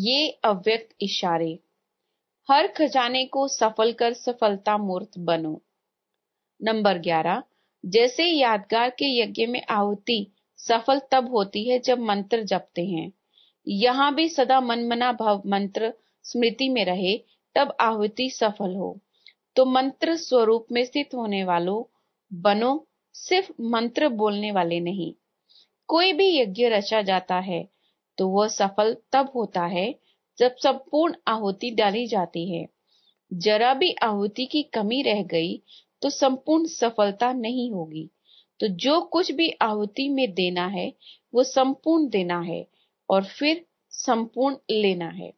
ये अव्यक्त इशारे हर खजाने को सफल कर सफलता मूर्त बनो नंबर ग्यारह जैसे यादगार के यज्ञ में आहुति सफल तब होती है जब मंत्र जपते हैं यहाँ भी सदा मनमना भाव मंत्र स्मृति में रहे तब आहुति सफल हो तो मंत्र स्वरूप में स्थित होने वालों बनो सिर्फ मंत्र बोलने वाले नहीं कोई भी यज्ञ रचा जाता है तो वह सफल तब होता है जब संपूर्ण आहुति डाली जाती है जरा भी आहुति की कमी रह गई तो संपूर्ण सफलता नहीं होगी तो जो कुछ भी आहुति में देना है वो संपूर्ण देना है और फिर संपूर्ण लेना है